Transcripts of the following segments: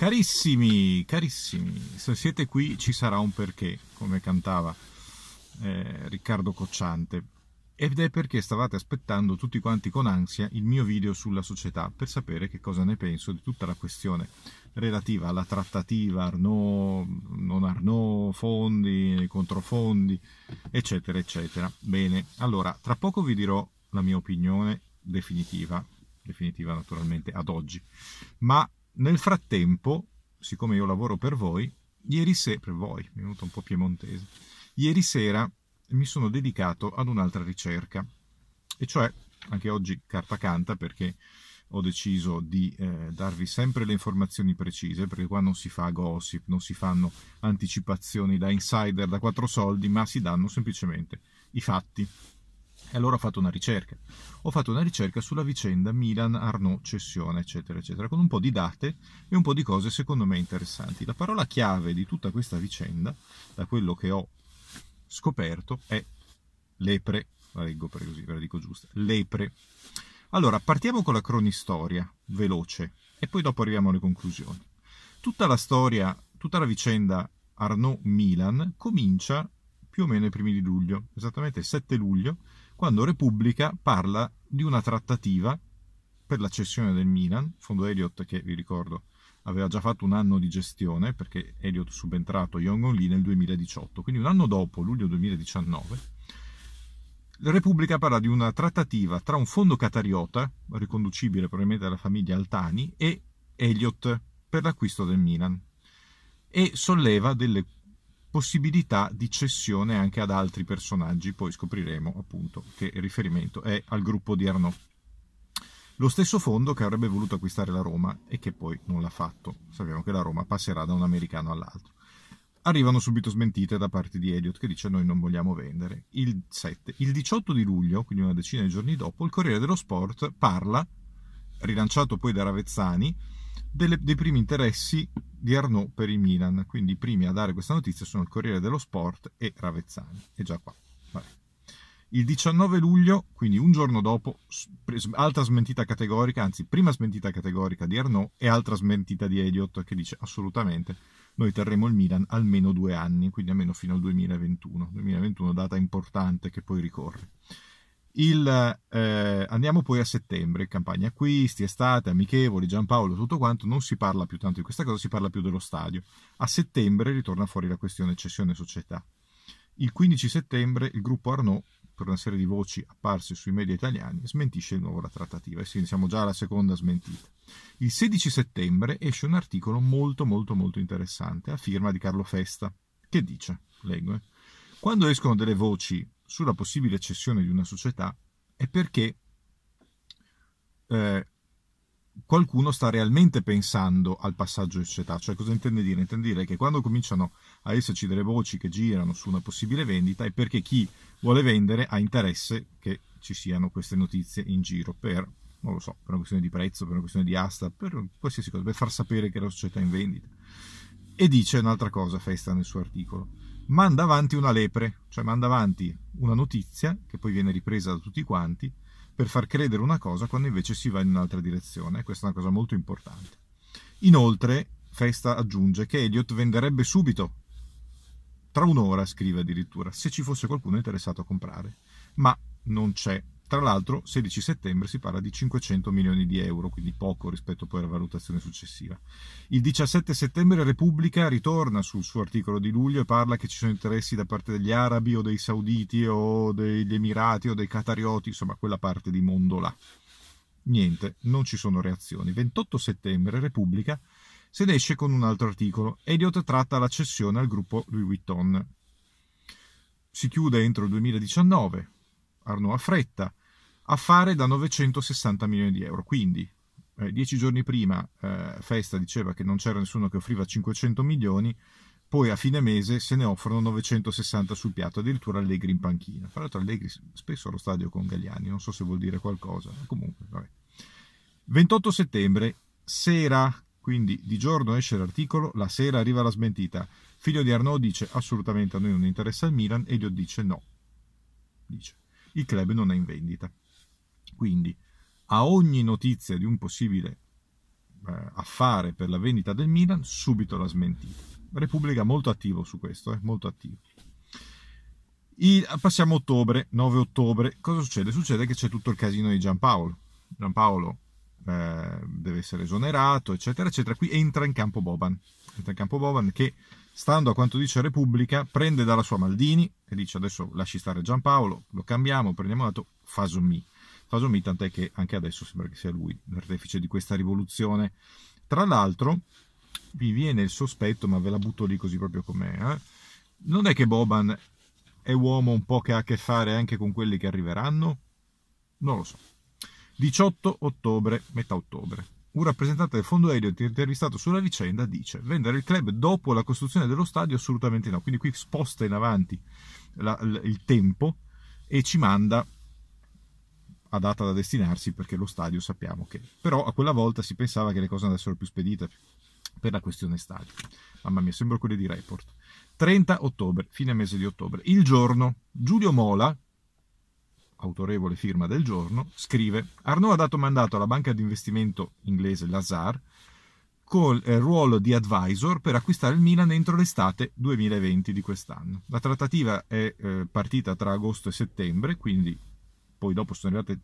Carissimi, carissimi, se siete qui ci sarà un perché, come cantava eh, Riccardo Cocciante. Ed è perché stavate aspettando tutti quanti con ansia il mio video sulla società per sapere che cosa ne penso di tutta la questione relativa alla trattativa Arnaud, non Arnaud, fondi, controfondi, eccetera, eccetera. Bene, allora tra poco vi dirò la mia opinione definitiva, definitiva naturalmente ad oggi, ma nel frattempo, siccome io lavoro per voi, ieri sera, per voi, mi è venuto un po' piemontese, ieri sera mi sono dedicato ad un'altra ricerca, e cioè, anche oggi carta canta perché ho deciso di eh, darvi sempre le informazioni precise, perché qua non si fa gossip, non si fanno anticipazioni da insider, da quattro soldi, ma si danno semplicemente i fatti. E allora ho fatto una ricerca. Ho fatto una ricerca sulla vicenda Milan-Arnaud cessione, eccetera, eccetera, con un po' di date e un po' di cose secondo me interessanti. La parola chiave di tutta questa vicenda, da quello che ho scoperto, è lepre. La leggo per così, ve la dico giusta. Lepre. Allora, partiamo con la cronistoria, veloce, e poi dopo arriviamo alle conclusioni. Tutta la storia, tutta la vicenda Arnaud Milan comincia più o meno i primi di luglio, esattamente il 7 luglio, quando Repubblica parla di una trattativa per la cessione del Milan, fondo Elliott che vi ricordo aveva già fatto un anno di gestione perché Elliott subentrato Yongon Lee nel 2018, quindi un anno dopo, luglio 2019, la Repubblica parla di una trattativa tra un fondo catariota, riconducibile probabilmente alla famiglia Altani, e Elliott per l'acquisto del Milan e solleva delle possibilità di cessione anche ad altri personaggi, poi scopriremo appunto che riferimento è al gruppo di Arnaud. Lo stesso fondo che avrebbe voluto acquistare la Roma e che poi non l'ha fatto. Sappiamo che la Roma passerà da un americano all'altro. Arrivano subito smentite da parte di Elliot che dice noi non vogliamo vendere. Il 7, il 18 di luglio, quindi una decina di giorni dopo, il Corriere dello Sport parla, rilanciato poi da Ravezzani, delle, dei primi interessi di Arnaud per il Milan. Quindi i primi a dare questa notizia sono il Corriere dello Sport e Ravezzani. È già qua. Vabbè. Il 19 luglio, quindi un giorno dopo, altra smentita categorica, anzi prima smentita categorica di Arnaud e altra smentita di Elliott che dice assolutamente noi terremo il Milan almeno due anni, quindi almeno fino al 2021. 2021 data importante che poi ricorre. Il, eh, andiamo poi a settembre, campagna acquisti, estate, amichevoli, Giampaolo, tutto quanto, non si parla più tanto di questa cosa, si parla più dello stadio. A settembre ritorna fuori la questione cessione società. Il 15 settembre il gruppo Arnaud, per una serie di voci apparse sui media italiani, smentisce di nuovo la trattativa e sì, siamo già alla seconda smentita. Il 16 settembre esce un articolo molto molto molto interessante a firma di Carlo Festa, che dice, leggo, eh, quando escono delle voci sulla possibile cessione di una società è perché eh, qualcuno sta realmente pensando al passaggio di società. Cioè, cosa intende dire? Intende dire che quando cominciano a esserci delle voci che girano su una possibile vendita è perché chi vuole vendere ha interesse che ci siano queste notizie in giro per, non lo so, per una questione di prezzo, per una questione di asta, per qualsiasi cosa, per far sapere che la società è in vendita. E dice un'altra cosa Festa nel suo articolo manda avanti una lepre, cioè manda avanti una notizia che poi viene ripresa da tutti quanti per far credere una cosa quando invece si va in un'altra direzione. Questa è una cosa molto importante. Inoltre, Festa aggiunge che Elliot venderebbe subito, tra un'ora scrive addirittura, se ci fosse qualcuno interessato a comprare, ma non c'è tra l'altro 16 settembre si parla di 500 milioni di euro, quindi poco rispetto poi alla valutazione successiva. Il 17 settembre Repubblica ritorna sul suo articolo di luglio e parla che ci sono interessi da parte degli arabi o dei sauditi o degli emirati o dei catarioti, insomma quella parte di mondo là. Niente, non ci sono reazioni. 28 settembre Repubblica se ne esce con un altro articolo. Elliot tratta la cessione al gruppo Louis Vuitton. Si chiude entro il 2019. Arnaud ha fretta a fare da 960 milioni di euro. Quindi, eh, dieci giorni prima eh, Festa diceva che non c'era nessuno che offriva 500 milioni, poi a fine mese se ne offrono 960 sul piatto, addirittura Allegri in panchina. Tra l'altro Allegri spesso allo stadio con Gagliani, non so se vuol dire qualcosa, comunque vabbè. 28 settembre, sera, quindi di giorno esce l'articolo, la sera arriva la smentita. Figlio di Arnaud dice assolutamente a noi non interessa il Milan, Elio dice no, dice il club non è in vendita. Quindi a ogni notizia di un possibile eh, affare per la vendita del Milan, subito la smentita. Repubblica molto attivo su questo, eh, molto attivo. I, passiamo a ottobre, 9 ottobre, cosa succede? Succede che c'è tutto il casino di Giampaolo. Giampaolo eh, deve essere esonerato, eccetera, eccetera. Qui entra in campo Boban, entra in campo Boban che, stando a quanto dice Repubblica, prende dalla sua Maldini e dice adesso lasci stare Giampaolo, lo cambiamo, prendiamo dato Fasumi. Fasomi, tant'è che anche adesso sembra che sia lui l'artefice di questa rivoluzione. Tra l'altro, vi viene il sospetto, ma ve la butto lì così proprio com'è, eh? non è che Boban è uomo un po' che ha a che fare anche con quelli che arriveranno? Non lo so. 18 ottobre, metà ottobre. Un rappresentante del fondo Elliott intervistato sulla vicenda dice vendere il club dopo la costruzione dello stadio assolutamente no, quindi qui sposta in avanti la, l, il tempo e ci manda adatta da destinarsi perché lo stadio sappiamo che. Però a quella volta si pensava che le cose andassero più spedite per la questione stadio. Mamma mia, sembra quelle di report. 30 ottobre, fine mese di ottobre. Il giorno, Giulio Mola, autorevole firma del giorno, scrive Arnaud ha dato mandato alla banca di investimento inglese Lazar col eh, ruolo di advisor per acquistare il Milan entro l'estate 2020 di quest'anno. La trattativa è eh, partita tra agosto e settembre, quindi poi dopo sono arrivate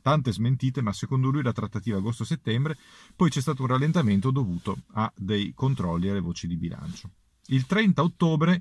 tante smentite, ma secondo lui la trattativa agosto-settembre, poi c'è stato un rallentamento dovuto a dei controlli alle voci di bilancio. Il 30 ottobre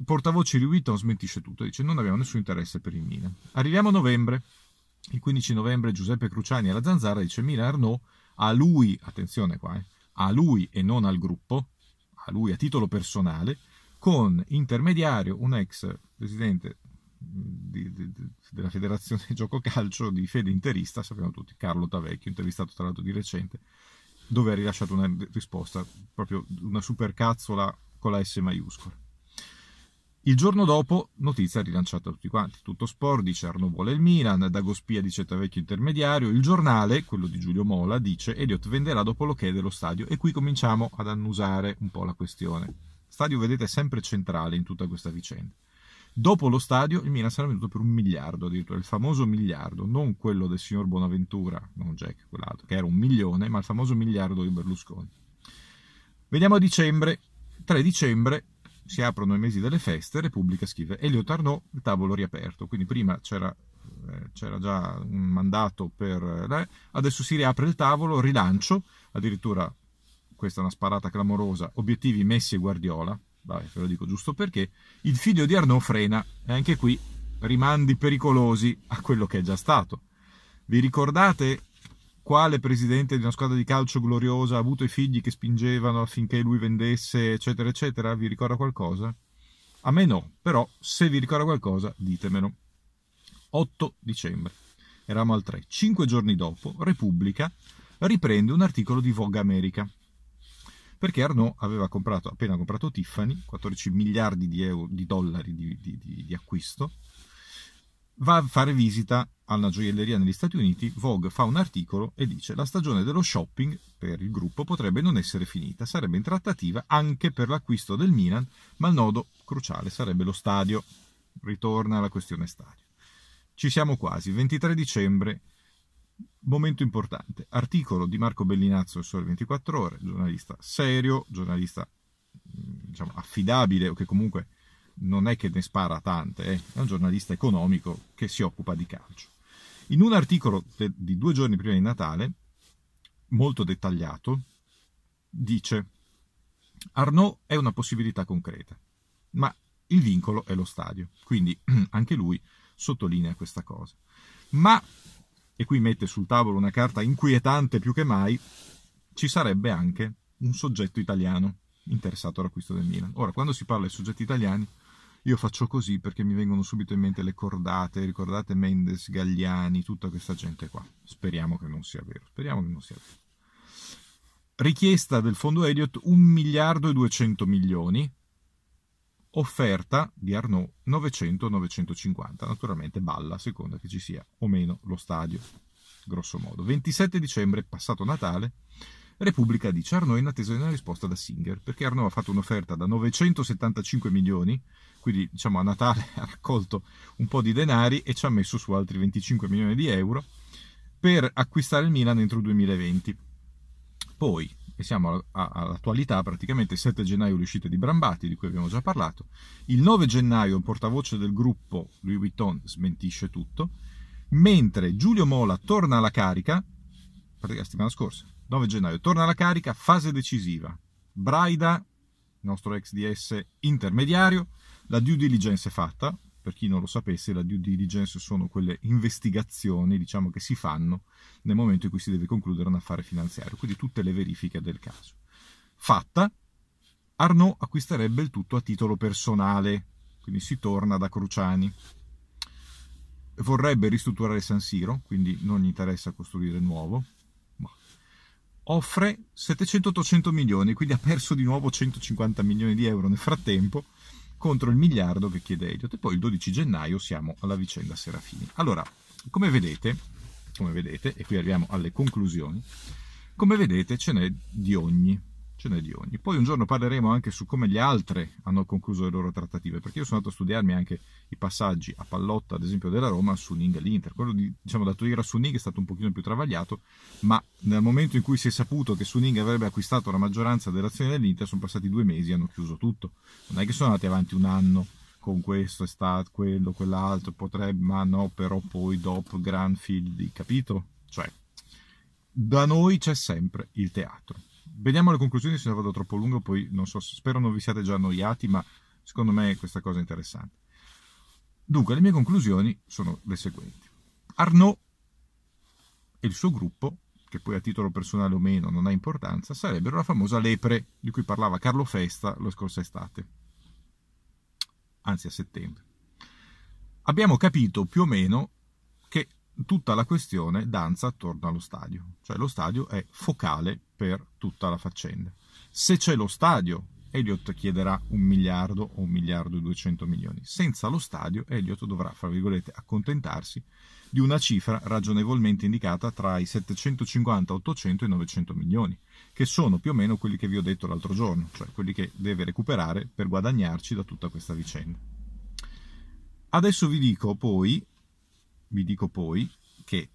il portavoce di Witton smentisce tutto, dice non abbiamo nessun interesse per il Milan. Arriviamo a novembre, il 15 novembre Giuseppe Cruciani alla Zanzara dice Milan Arnaud a lui, attenzione qua, eh, a lui e non al gruppo, a lui a titolo personale, con intermediario un ex presidente di, di, della federazione gioco calcio di fede interista, sappiamo tutti, Carlo Tavecchio, intervistato tra l'altro di recente, dove ha rilasciato una risposta, proprio una supercazzola con la S maiuscola. Il giorno dopo, notizia rilanciata a tutti quanti. Tutto Sport dice Arno vuole il Milan, Dago Spia dice Tavecchio intermediario, il giornale, quello di Giulio Mola, dice Elliot venderà dopo lo che dello stadio. E qui cominciamo ad annusare un po' la questione. Stadio, vedete, è sempre centrale in tutta questa vicenda. Dopo lo stadio il Milan sarà venduto per un miliardo addirittura, il famoso miliardo, non quello del signor Bonaventura, non Jack, quell'altro, che era un milione, ma il famoso miliardo di Berlusconi. Veniamo a dicembre, 3 dicembre si aprono i mesi delle feste, Repubblica scrive Elio Tarnò, il tavolo riaperto, quindi prima c'era, eh, c'era già un mandato per... Eh, adesso si riapre il tavolo, rilancio, addirittura questa è una sparata clamorosa, obiettivi Messi e Guardiola, vabbè, ve lo dico giusto perché, il figlio di Arnaud frena, e anche qui rimandi pericolosi a quello che è già stato. Vi ricordate quale presidente di una squadra di calcio gloriosa ha avuto i figli che spingevano affinché lui vendesse, eccetera, eccetera? Vi ricorda qualcosa? A me no, però se vi ricorda qualcosa ditemelo. 8 dicembre, eravamo al 3. 5 giorni dopo, Repubblica riprende un articolo di Vogue America perché Arnaud aveva comprato, appena comprato Tiffany, 14 miliardi di, euro, di dollari di, di, di acquisto, va a fare visita alla gioielleria negli Stati Uniti, Vogue fa un articolo e dice la stagione dello shopping per il gruppo potrebbe non essere finita, sarebbe in trattativa anche per l'acquisto del Milan, ma il nodo cruciale sarebbe lo stadio. Ritorna alla questione stadio. Ci siamo quasi, 23 dicembre Momento importante, articolo di Marco Bellinazzo, Sole 24 Ore, giornalista serio, giornalista mm, diciamo, affidabile o che comunque non è che ne spara tante, eh? è un giornalista economico che si occupa di calcio. In un articolo de- di due giorni prima di Natale, molto dettagliato, dice Arnaud è una possibilità concreta, ma il vincolo è lo stadio, quindi anche lui sottolinea questa cosa. Ma e qui mette sul tavolo una carta inquietante più che mai, ci sarebbe anche un soggetto italiano interessato all'acquisto del Milan. Ora, quando si parla di soggetti italiani, io faccio così perché mi vengono subito in mente le cordate, ricordate Mendes, Gagliani, tutta questa gente qua. Speriamo che non sia vero, speriamo che non sia vero. Richiesta del fondo Elliott 1 miliardo e 200 milioni, offerta di Arnaud 900-950, naturalmente balla a seconda che ci sia o meno lo stadio, grosso modo. 27 dicembre, passato Natale, Repubblica dice Arnaud in attesa di una risposta da Singer, perché Arnaud ha fatto un'offerta da 975 milioni, quindi diciamo a Natale ha raccolto un po' di denari e ci ha messo su altri 25 milioni di euro per acquistare il Milan entro il 2020. Poi siamo all'attualità praticamente, il 7 gennaio l'uscita di Brambati, di cui abbiamo già parlato, il 9 gennaio il portavoce del gruppo Louis Vuitton smentisce tutto, mentre Giulio Mola torna alla carica, la settimana scorsa, 9 gennaio, torna alla carica, fase decisiva, Braida, nostro ex DS intermediario, la due diligence è fatta, per chi non lo sapesse, la due diligence sono quelle investigazioni diciamo, che si fanno nel momento in cui si deve concludere un affare finanziario, quindi tutte le verifiche del caso. Fatta, Arnaud acquisterebbe il tutto a titolo personale, quindi si torna da Cruciani. Vorrebbe ristrutturare San Siro, quindi non gli interessa costruire nuovo. Offre 700-800 milioni, quindi ha perso di nuovo 150 milioni di euro nel frattempo contro il miliardo che chiede Elliot e poi il 12 gennaio siamo alla vicenda Serafini. Allora, come vedete, come vedete e qui arriviamo alle conclusioni, come vedete ce n'è di ogni ce n'è di ogni. Poi un giorno parleremo anche su come gli altri hanno concluso le loro trattative, perché io sono andato a studiarmi anche i passaggi a pallotta, ad esempio, della Roma su Ning e l'Inter. Quello di, diciamo, da Toira su Ning è stato un pochino più travagliato, ma nel momento in cui si è saputo che su Ning avrebbe acquistato la maggioranza delle azioni dell'Inter, sono passati due mesi e hanno chiuso tutto. Non è che sono andati avanti un anno con questo, è stato quello, quell'altro, potrebbe, ma no, però poi dopo Granfield, capito? Cioè, da noi c'è sempre il teatro vediamo le conclusioni, se no vado troppo lungo, poi non so, spero non vi siate già annoiati, ma secondo me questa cosa è interessante. Dunque, le mie conclusioni sono le seguenti. Arnaud e il suo gruppo, che poi a titolo personale o meno non ha importanza, sarebbero la famosa lepre di cui parlava Carlo Festa la scorsa estate, anzi a settembre. Abbiamo capito più o meno tutta la questione danza attorno allo stadio, cioè lo stadio è focale per tutta la faccenda. Se c'è lo stadio, Elliot chiederà un miliardo o un miliardo e duecento milioni. Senza lo stadio, Elliot dovrà, fra virgolette, accontentarsi di una cifra ragionevolmente indicata tra i 750, 800 e 900 milioni, che sono più o meno quelli che vi ho detto l'altro giorno, cioè quelli che deve recuperare per guadagnarci da tutta questa vicenda. Adesso vi dico poi vi dico poi che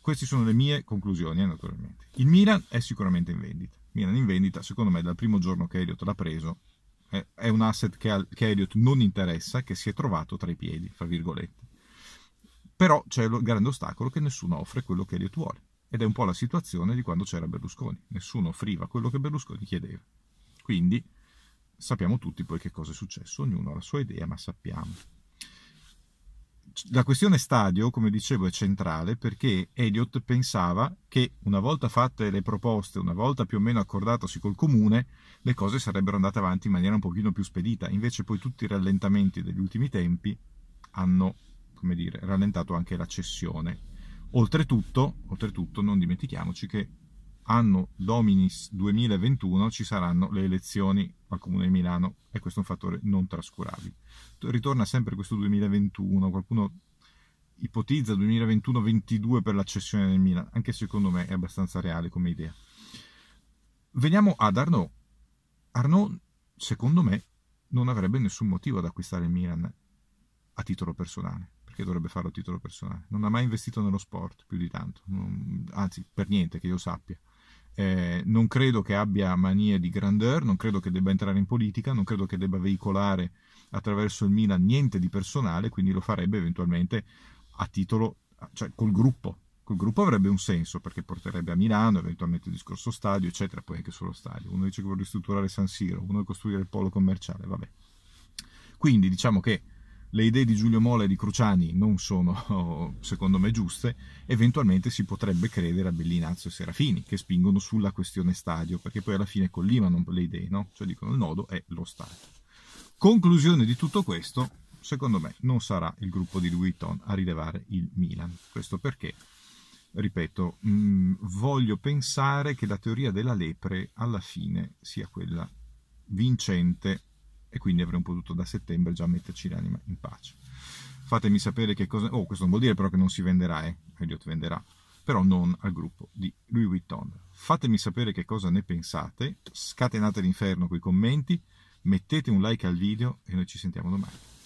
queste sono le mie conclusioni, eh, naturalmente. Il Milan è sicuramente in vendita. Milan in vendita, secondo me, dal primo giorno che Elliot l'ha preso, è un asset che, che Elliot non interessa, che si è trovato tra i piedi, fra virgolette. Però c'è il grande ostacolo che nessuno offre quello che Elliot vuole. Ed è un po' la situazione di quando c'era Berlusconi. Nessuno offriva quello che Berlusconi chiedeva. Quindi sappiamo tutti poi che cosa è successo, ognuno ha la sua idea, ma sappiamo la questione stadio, come dicevo, è centrale perché Elliott pensava che una volta fatte le proposte, una volta più o meno accordatosi col comune, le cose sarebbero andate avanti in maniera un pochino più spedita. Invece poi tutti i rallentamenti degli ultimi tempi hanno, come dire, rallentato anche la cessione. Oltretutto, oltretutto non dimentichiamoci che anno dominis 2021 ci saranno le elezioni al Comune di Milano e questo è un fattore non trascurabile. Ritorna sempre questo 2021, qualcuno ipotizza 2021-22 per l'accessione del Milan, anche secondo me è abbastanza reale come idea. Veniamo ad Arnaud. Arnaud, secondo me, non avrebbe nessun motivo ad acquistare il Milan a titolo personale, perché dovrebbe farlo a titolo personale. Non ha mai investito nello sport più di tanto, non, anzi per niente che io sappia eh, non credo che abbia manie di grandeur, non credo che debba entrare in politica, non credo che debba veicolare attraverso il Milan niente di personale, quindi lo farebbe eventualmente a titolo, cioè col gruppo. Col gruppo avrebbe un senso perché porterebbe a Milano, eventualmente il discorso stadio, eccetera, poi anche sullo stadio. Uno dice che vuole ristrutturare San Siro, uno costruire il polo commerciale, vabbè. Quindi diciamo che le idee di Giulio Mola e di Cruciani non sono, secondo me, giuste, eventualmente si potrebbe credere a Bellinazzo e Serafini, che spingono sulla questione stadio, perché poi alla fine collimano le idee, no? Cioè dicono il nodo è lo stadio. Conclusione di tutto questo, secondo me, non sarà il gruppo di Louis Vuitton a rilevare il Milan. Questo perché, ripeto, mh, mm, voglio pensare che la teoria della lepre alla fine sia quella vincente e quindi avremmo potuto da settembre già metterci l'anima in pace. Fatemi sapere che cosa... Oh, questo non vuol dire però che non si venderà, eh? Elliot venderà, però non al gruppo di Louis Vuitton. Fatemi sapere che cosa ne pensate, scatenate l'inferno con i commenti, mettete un like al video e noi ci sentiamo domani.